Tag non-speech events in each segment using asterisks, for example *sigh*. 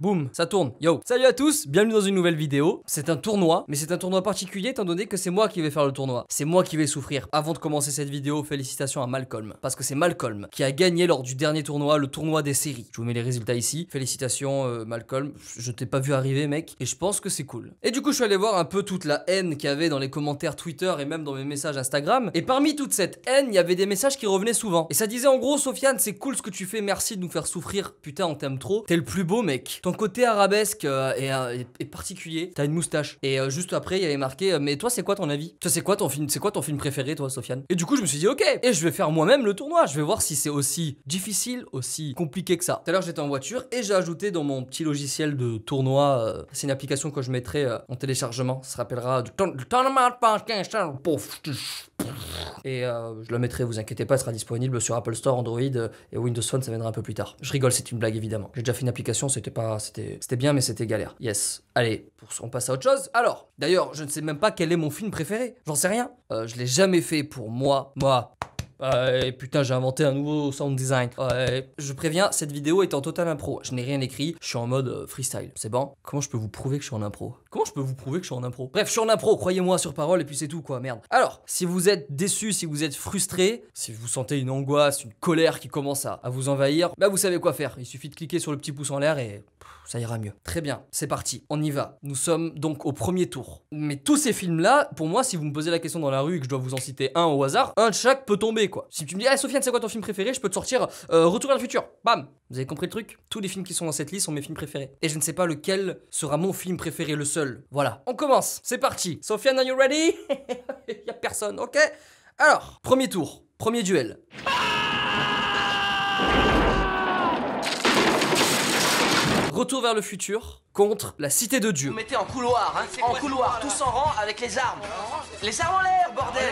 Boom, ça tourne, yo Salut à tous, bienvenue dans une nouvelle vidéo. C'est un tournoi, mais c'est un tournoi particulier étant donné que c'est moi qui vais faire le tournoi. C'est moi qui vais souffrir. Avant de commencer cette vidéo, félicitations à Malcolm. Parce que c'est Malcolm qui a gagné lors du dernier tournoi, le tournoi des séries. Je vous mets les résultats ici. Félicitations euh, Malcolm, je t'ai pas vu arriver mec, et je pense que c'est cool. Et du coup, je suis allé voir un peu toute la haine qu'il y avait dans les commentaires Twitter et même dans mes messages Instagram. Et parmi toute cette haine, il y avait des messages qui revenaient souvent. Et ça disait en gros, Sofiane, c'est cool ce que tu fais, merci de nous faire souffrir. Putain, on t'aime trop. T'es le plus beau mec ton côté arabesque et euh, euh, particulier. T'as une moustache. Et euh, juste après, il y avait marqué Mais toi, c'est quoi ton avis Toi, c'est quoi ton film C'est quoi ton film préféré, toi, Sofiane Et du coup, je me suis dit Ok, et je vais faire moi-même le tournoi. Je vais voir si c'est aussi difficile, aussi compliqué que ça. Tout à l'heure, j'étais en voiture et j'ai ajouté dans mon petit logiciel de tournoi, c'est une application que je mettrai en téléchargement. Ça se rappellera du. Et euh, je le mettrai, vous inquiétez pas, il sera disponible sur Apple Store, Android euh, et Windows Phone, ça viendra un peu plus tard. Je rigole, c'est une blague évidemment. J'ai déjà fait une application, c'était pas, c'était, bien, mais c'était galère. Yes. Allez, on passe à autre chose. Alors, d'ailleurs, je ne sais même pas quel est mon film préféré. J'en sais rien. Euh, je l'ai jamais fait pour moi, moi. putain, j'ai inventé un nouveau sound design. je préviens, cette vidéo est en total impro. Je n'ai rien écrit, je suis en mode freestyle. C'est bon Comment je peux vous prouver que je suis en impro Comment je peux vous prouver que je suis en impro Bref, je suis en impro, croyez-moi sur parole, et puis c'est tout, quoi, merde. Alors, si vous êtes déçu, si vous êtes frustré, si vous sentez une angoisse, une colère qui commence à, vous envahir, bah vous savez quoi faire. Il suffit de cliquer sur le petit pouce en l'air et ça ira mieux. Très bien, c'est parti, on y va. Nous sommes donc au premier tour. Mais tous ces films-là, pour moi, si vous me posez la question dans la rue et que je dois vous en citer un au hasard, un de chaque peut tomber, quoi. Si tu me dis, ah, Sofiane, c'est quoi ton film préféré Je peux te sortir euh, Retour vers le futur. Bam Vous avez compris le truc Tous les films qui sont dans cette liste sont mes films préférés. Et je ne sais pas lequel sera mon film préféré, le seul voilà, on commence, c'est parti. Sofiane, are you ready *laughs* Y'a personne, ok Alors, premier tour, premier duel. Retour vers le futur contre la cité de Dieu. Vous mettez en couloir, hein En couloir, tous en rang avec les armes. Les armes en l'air, bordel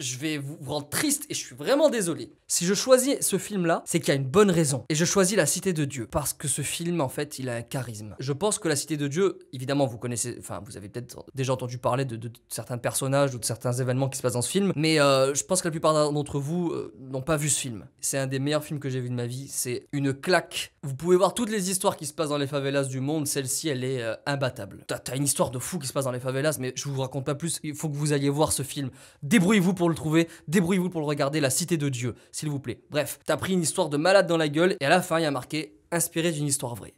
je vais vous rendre triste et je suis vraiment désolé. Si je choisis ce film-là, c'est qu'il y a une bonne raison. Et je choisis La Cité de Dieu parce que ce film, en fait, il a un charisme. Je pense que La Cité de Dieu, évidemment, vous connaissez, enfin, vous avez peut-être déjà entendu parler de, certains personnages ou de certains événements qui se passent dans ce film, mais euh, je pense que la plupart d'entre vous euh, n'ont pas vu ce film. C'est un des meilleurs films que j'ai vu de ma vie. C'est une claque. Vous pouvez voir toutes les histoires qui se passent dans les favelas du monde. Celle-ci, elle est euh, imbattable. T'as une histoire de fou qui se passe dans les favelas, mais je vous raconte pas plus. Il faut que vous alliez voir ce film. Débrouillez-vous pour le trouver, débrouillez-vous pour le regarder, La Cité de Dieu, s'il vous plaît. Bref, t'as pris une histoire de malade dans la gueule, et à la fin, il y a marqué inspiré d'une histoire vraie.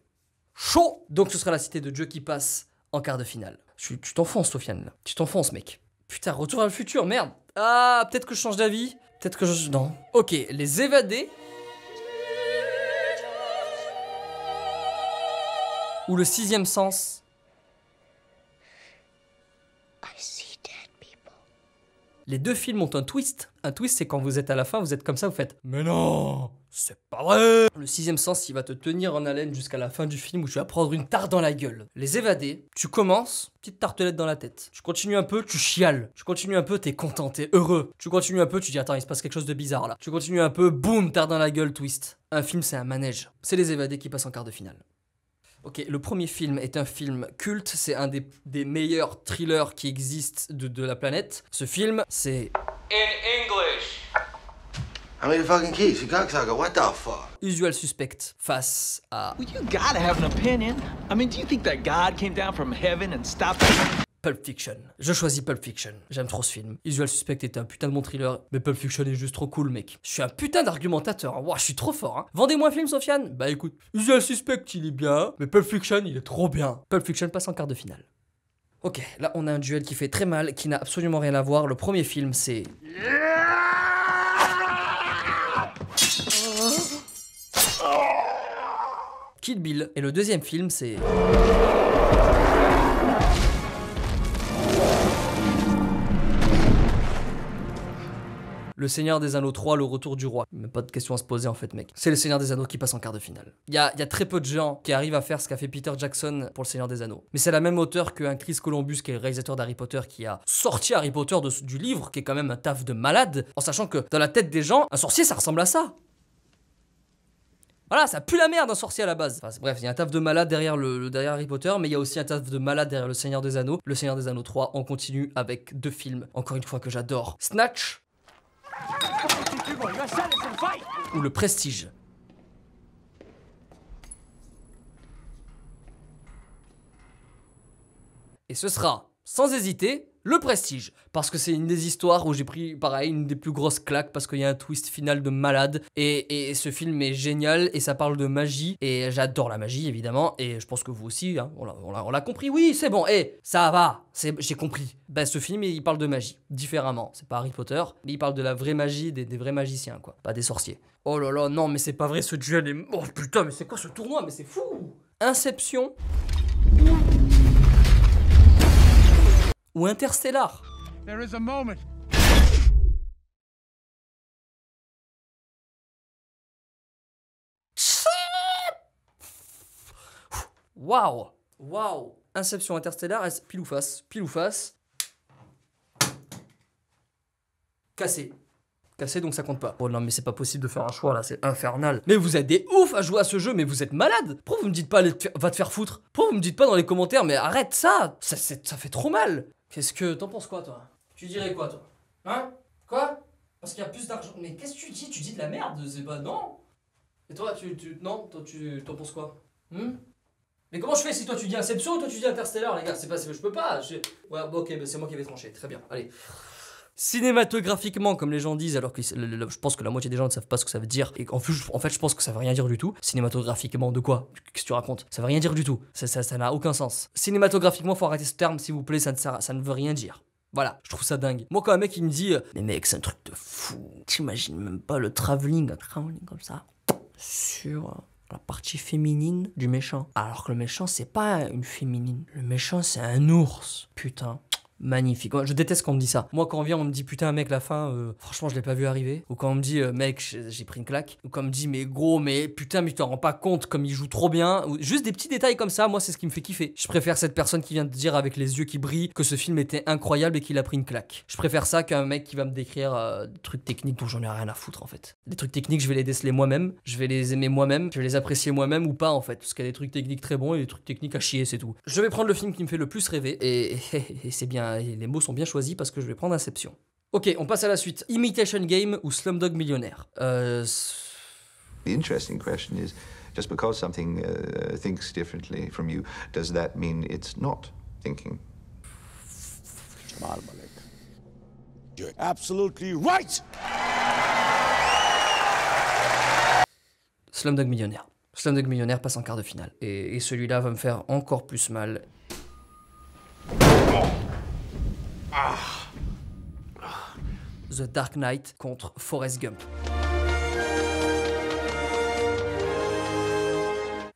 Chaud Donc ce sera La Cité de Dieu qui passe en quart de finale. Tu t'enfonces, Sofiane, Tu t'enfonces, mec. Putain, retour à le futur, merde. Ah, peut-être que je change d'avis. Peut-être que je... Non. Ok, les évadés ou le sixième sens les deux films ont un twist. Un twist, c'est quand vous êtes à la fin, vous êtes comme ça, vous faites Mais non c'est pas vrai Le sixième sens, il va te tenir en haleine jusqu'à la fin du film où tu vas prendre une tarte dans la gueule. Les évadés, tu commences, petite tartelette dans la tête. Tu continues un peu, tu chiales. Tu continues un peu, t'es content, t'es heureux. Tu continues un peu, tu dis attends, il se passe quelque chose de bizarre là. Tu continues un peu, boum, tarte dans la gueule, twist. Un film, c'est un manège. C'est les évadés qui passent en quart de finale. Ok, le premier film est un film culte, c'est un des, des, meilleurs thrillers qui existent de, de la planète. Ce film, c'est... In English How many fucking keys? You cocksucker, what the fuck? Usual suspect face à... Well, you gotta have an opinion. I mean, do you think that God came down from heaven and stopped... Pulp Fiction. Je choisis Pulp Fiction. J'aime trop ce film. Usual Suspect est un putain de bon thriller, mais Pulp Fiction est juste trop cool, mec. Je suis un putain d'argumentateur. Waouh, hein. je suis trop fort. Hein. Vendez-moi un film, Sofiane. Bah écoute, Usual Suspect, il est bien, mais Pulp Fiction, il est trop bien. Pulp Fiction passe en quart de finale. Ok, là on a un duel qui fait très mal, qui n'a absolument rien à voir. Le premier film, c'est. Kid Bill. Et le deuxième film, c'est. Le Seigneur des Anneaux 3, Le Retour du Roi. mais pas de question à se poser en fait, mec. C'est le Seigneur des Anneaux qui passe en quart de finale. Il y a, très peu de gens qui arrivent à faire ce qu'a fait Peter Jackson pour le Seigneur des Anneaux. Mais c'est la même auteur qu'un Chris Columbus, qui est le réalisateur d'Harry Potter, qui a sorti Harry Potter du livre, qui est quand même un taf de malade, en sachant que dans la tête des gens, un sorcier ça ressemble à ça. Voilà, ça pue la merde un sorcier à la base. bref, il y a un taf de malade derrière, le, derrière Harry Potter, mais il y a aussi un taf de malade derrière Le Seigneur des Anneaux. Le Seigneur des Anneaux 3, on continue avec deux films, encore une fois que j'adore. Snatch ou le prestige. Et ce sera, sans hésiter, le Prestige, parce que c'est une des histoires où j'ai pris, pareil, une des plus grosses claques, parce qu'il y a un twist final de malade, et, et, ce film est génial, et ça parle de magie, et j'adore la magie, évidemment, et je pense que vous aussi, hein, on l'a compris, oui, c'est bon, et eh, ça va, j'ai compris. Ben, ce film, il parle de magie, différemment, c'est pas Harry Potter, mais il parle de la vraie magie, des, vrais magiciens, quoi, pas des sorciers. Oh là là, non, mais c'est pas vrai, ce duel est... Oh putain, mais c'est quoi ce tournoi, mais c'est fou Inception... Interstellar. Wow is Inception Interstellar, pile ou face Pile ou face Cassé cassé, donc ça compte pas. Oh non, mais c'est pas possible de faire un choix là, c'est infernal. Mais vous êtes des ouf à jouer à ce jeu, mais vous êtes malade. Pourquoi vous me dites pas, va te faire foutre Pourquoi vous me dites pas dans les commentaires, mais arrête ça Ça, ça fait trop mal Qu'est-ce que. T'en penses quoi, toi Tu dirais quoi, toi Hein Quoi Parce qu'il y a plus d'argent. Mais qu'est-ce que tu dis Tu dis de la merde, c'est Non Et toi, tu. tu... Non Toi, tu. T'en penses quoi hmm? mais comment je fais si toi tu dis Inception ou toi tu dis Interstellar, les gars C'est pas, je peux pas. Ouais, ok, bah c'est moi qui vais trancher. Très bien, allez cinématographiquement, comme les gens disent, alors que je pense que la moitié des gens ne savent pas ce que ça veut dire, et en, fait, je pense que ça veut rien dire du tout. Cinématographiquement, de quoi Qu'est-ce que tu racontes Ça veut rien dire du tout. Ça n'a ça, aucun sens. Cinématographiquement, faut arrêter ce terme, s'il vous plaît, ça ne, ça, ne veut rien dire. Voilà, je trouve ça dingue. Moi, quand un mec il me dit, euh, mais mec, c'est un truc de fou, t'imagines même pas le travelling, un travelling comme ça, sur euh, la partie féminine du méchant. Alors que le méchant, c'est pas une féminine. Le méchant, c'est un ours. Putain magnifique. Je déteste quand on me dit ça. Moi, quand on vient, on me dit putain, mec, la fin, euh, franchement, je l'ai pas vu arriver. Ou quand on me dit euh, mec, j'ai pris une claque. Ou quand on me dit mais gros, mais putain, mais tu t'en rends pas compte comme il joue trop bien. Ou juste des petits détails comme ça, moi, c'est ce qui me fait kiffer. Je préfère cette personne qui vient te dire avec les yeux qui brillent que ce film était incroyable et qu'il a pris une claque. Je préfère ça qu'un mec qui va me décrire euh, des trucs techniques dont j'en ai rien à foutre en fait. Des trucs techniques, je vais les déceler moi-même, je vais les aimer moi-même, je vais les apprécier moi-même ou pas en fait. Parce qu'il y a des trucs techniques très bons et des trucs techniques à chier, c'est tout. Je vais prendre le film qui me fait le plus rêver et *laughs* c'est bien les mots sont bien choisis parce que je vais prendre Inception. Ok, on passe à la suite. Imitation Game ou Slumdog Millionnaire. Euh... The interesting question is, just because something uh, thinks differently from you, does that mean it's not thinking? Jamal Malik, you're absolutely right. Slumdog Millionnaire. Slumdog Millionnaire passe en quart de finale. Et, et celui-là va me faire encore plus mal. Oh. Ah. The Dark Knight contre Forrest Gump.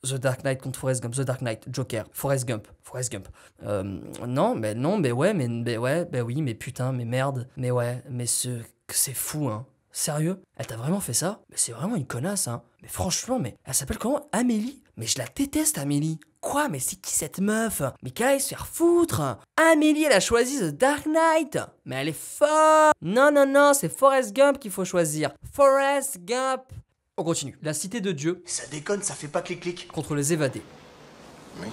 The Dark Knight contre Forrest Gump, The Dark Knight, Joker, Forrest Gump, Forrest Gump. Euh, non, mais non, mais ouais, mais, ouais, mais ben oui, mais putain, mais merde, mais ouais, mais ce c'est fou, hein. Sérieux Elle t'a vraiment fait ça Mais c'est vraiment une connasse, hein. Mais franchement, mais elle s'appelle comment Amélie Mais je la déteste, Amélie. Quoi Mais c'est qui cette meuf Mais qu'elle se faire foutre Amélie, elle a choisi The Dark Knight Mais elle est folle Non, non, non, c'est Forrest Gump qu'il faut choisir. Forrest Gump On continue. La cité de Dieu. Ça déconne, ça fait pas clic-clic. Contre les évadés. Oui.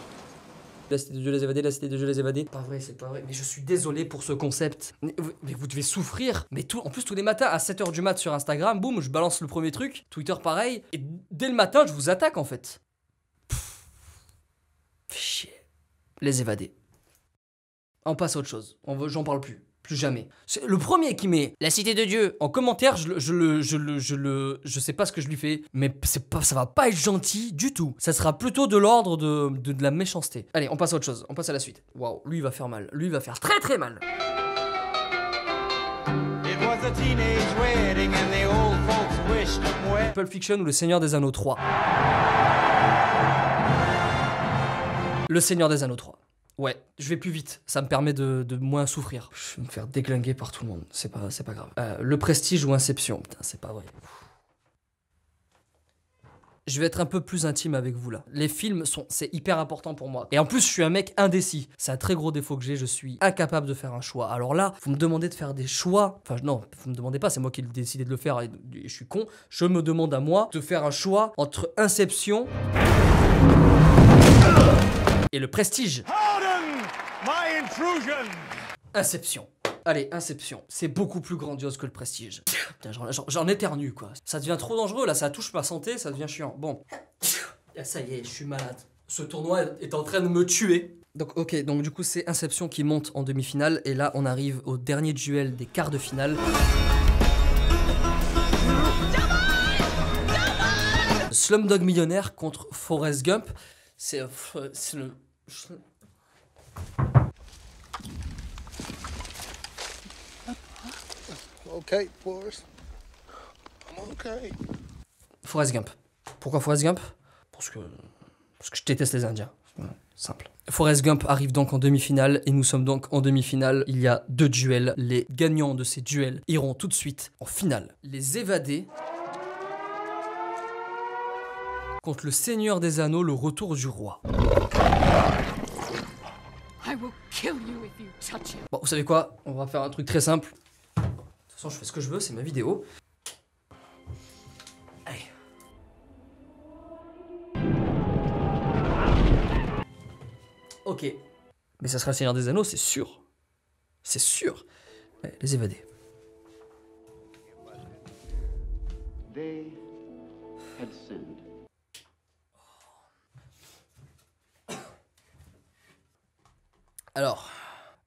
La cité les évadés, la cité de Dieu les évadés. Pas vrai, c'est pas vrai. Mais je suis désolé pour ce concept. Mais, vous devez souffrir. Mais tout, en plus, tous les matins à 7h du mat sur Instagram, boum, je balance le premier truc. Twitter pareil. Et dès le matin, je vous attaque en fait. Pfff. chier. Les évader. On passe à autre chose. J'en parle plus jamais. Le premier qui met la cité de Dieu en commentaire, je le, je le, je le, je sais pas ce que je lui fais, mais c'est pas, ça va pas être gentil du tout. Ça sera plutôt de l'ordre de, la méchanceté. Allez, on passe à autre chose, on passe à la suite. Waouh, lui il va faire mal, lui il va faire très très mal. Pulp Fiction ou Le Seigneur des Anneaux 3. Le Seigneur des Anneaux 3. Ouais, je vais plus vite. Ça me permet de, moins souffrir. Je vais me faire déglinguer par tout le monde. C'est pas, c'est pas grave. Euh, le prestige ou Inception. Putain, c'est pas vrai. Je vais être un peu plus intime avec vous là. Les films sont, c'est hyper important pour moi. Et en plus, je suis un mec indécis. C'est un très gros défaut que j'ai. Je suis incapable de faire un choix. Alors là, vous me demandez de faire des choix. Enfin, non, vous me demandez pas. C'est moi qui ai décidé de le faire. Et je suis con. Je me demande à moi de faire un choix entre Inception et le Prestige. Intrusion Inception. Allez, Inception. C'est beaucoup plus grandiose que le prestige. j'en éternue, quoi. Ça devient trop dangereux, là. Ça touche ma santé, ça devient chiant. Bon. Ah, ça y est, je suis malade. Ce tournoi est en train de me tuer. Donc, ok, donc du coup, c'est Inception qui monte en demi-finale. Et là, on arrive au dernier duel des quarts de finale. Slumdog Millionnaire contre Forrest Gump. c'est euh, le. okay Forrest. I'm okay. Forrest Gump. Pourquoi Forrest Gump Parce que parce que je déteste les Indiens. Simple. Forrest Gump arrive donc en demi-finale et nous sommes donc en demi-finale. Il y a deux duels. Les gagnants de ces duels iront tout de suite en finale. Les évadés contre le Seigneur des Anneaux, le retour du roi. Bon, vous savez quoi On va faire un truc très simple façon, je fais ce que je veux, c'est ma vidéo. Ok. Mais ça sera le Seigneur des Anneaux, c'est sûr. C'est sûr. Allez, les évader. Alors,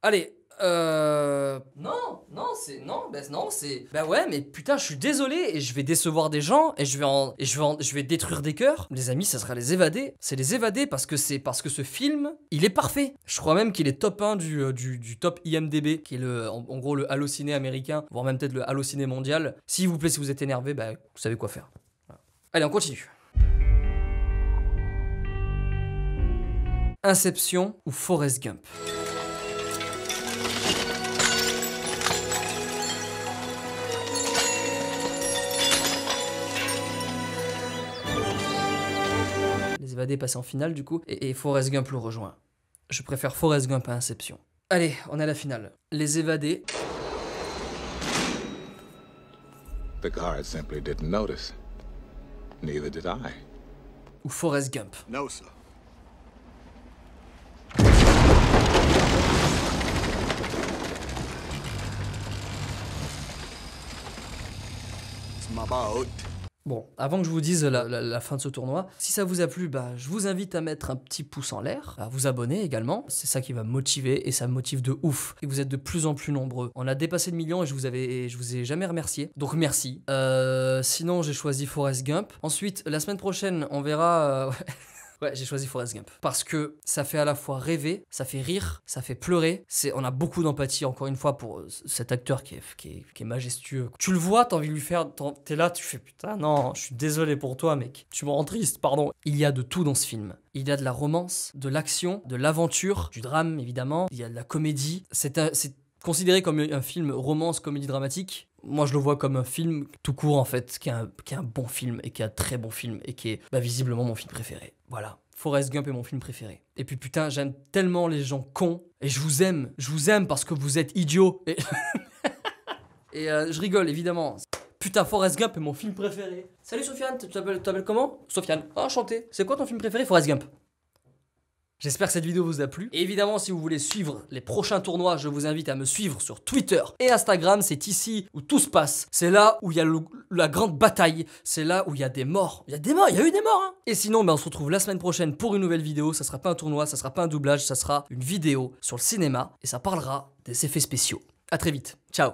allez, euh... Non, non, c'est... Non, bah non, c'est... bah ouais, mais putain, je suis désolé et je vais décevoir des gens et je vais Et je vais Je vais détruire des cœurs. Les amis, ça sera les évader. C'est les évader parce que c'est... Parce que ce film, il est parfait. Je crois même qu'il est top 1 euh, du, du, top IMDB, qui est le... En, gros, le hallociné américain, voire même peut-être le hallociné mondial. S'il vous plaît, si vous êtes énervé, bah vous savez quoi faire. Allez, on continue. Inception ou Forrest Gump les évadés passent en finale du coup, et, Forest Forrest Gump le rejoint. Je préfère Forrest Gump à Inception. Allez, on est à la finale. Les évadés. simply didn't notice. Neither did I. Ou Forrest Gump. No, sir. Bon, avant que je vous dise la, fin de ce tournoi, si ça vous a plu, bah, je vous invite à mettre un petit pouce en l'air, à vous abonner également. C'est ça qui va me motiver et ça me motive de ouf. Et vous êtes de plus en plus nombreux. On a dépassé le million et je vous avais, je vous ai jamais remercié. Donc merci. Euh, sinon, j'ai choisi Forrest Gump. Ensuite, la semaine prochaine, on verra. Euh, *laughs* Ouais, j'ai choisi Forrest Gump. Parce que ça fait à la fois rêver, ça fait rire, ça fait pleurer. C'est, on a beaucoup d'empathie, encore une fois, pour euh, cet acteur qui est, qui est majestueux. Tu le vois, t'as envie de lui faire. T'es là, tu fais putain, non, je suis désolé pour toi, mec. Tu me rends triste, pardon. Il y a de tout dans ce film. Il y a de la romance, de l'action, de l'aventure, du drame, évidemment. Il y a de la comédie. C'est Considéré comme un film romance, comédie dramatique, moi je le vois comme un film tout court en fait, qui est un, bon film et qui est un très bon film et qui est bah, visiblement mon film préféré. Voilà. Forrest Gump est mon film préféré. Et puis putain, j'aime tellement les gens cons et je vous aime, je vous aime parce que vous êtes idiots. Et, *laughs* et euh, je rigole évidemment. Putain, Forrest Gump est mon film préféré. Salut Sofiane, tu t'appelles comment Sofiane, ah, enchanté. C'est quoi ton film préféré, Forrest Gump J'espère que cette vidéo vous a plu. Et évidemment, si vous voulez suivre les prochains tournois, je vous invite à me suivre sur Twitter et Instagram. C'est ici où tout se passe. C'est là où il y a la grande bataille. C'est là où il y a des morts. Il y a des morts, il y a eu des morts. Hein. et sinon, ben, on se retrouve la semaine prochaine pour une nouvelle vidéo. Ça sera pas un tournoi, ça sera pas un doublage, ça sera une vidéo sur le cinéma. Et ça parlera des effets spéciaux. À très vite. Ciao